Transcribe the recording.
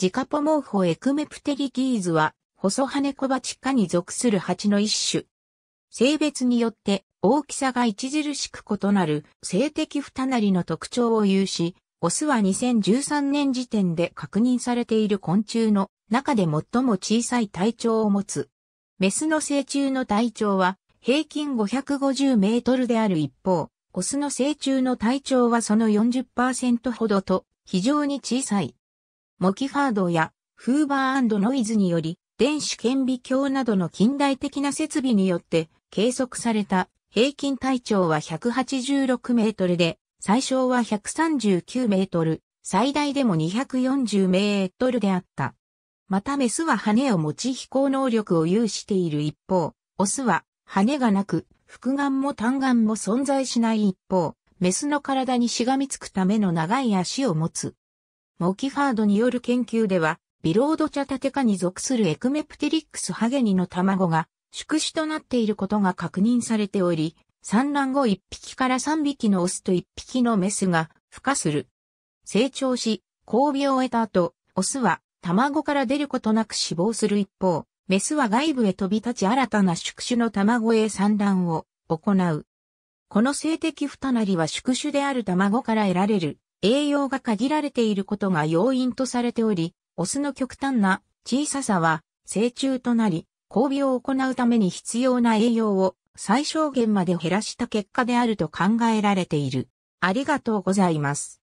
ジカポモーホエクメプテリギーズは、細羽小鉢科に属する蜂の一種。性別によって大きさが著しく異なる性的不りの特徴を有し、オスは2013年時点で確認されている昆虫の中で最も小さい体長を持つ。メスの成虫の体長は平均550メートルである一方、オスの成虫の体長はその40%ほどと非常に小さい。モキファードやフーバーノイズにより電子顕微鏡などの近代的な設備によって計測された平均体長は186メートルで最小は139メートル、最大でも240メートルであった。またメスは羽を持ち飛行能力を有している一方、オスは羽がなく、複眼も単眼も存在しない一方、メスの体にしがみつくための長い足を持つ。モキファードによる研究では、ビロード茶タテ科に属するエクメプテリックスハゲニの卵が宿主となっていることが確認されており、産卵後1匹から3匹のオスと1匹のメスが孵化する。成長し、交尾を終えた後、オスは卵から出ることなく死亡する一方、メスは外部へ飛び立ち新たな宿主の卵へ産卵を行う。この性的ふたなりは宿主である卵から得られる栄養が限られていることが要因とされており、オスの極端な小ささは成虫となり、交尾を行うために必要な栄養を最小限まで減らした結果であると考えられている。ありがとうございます。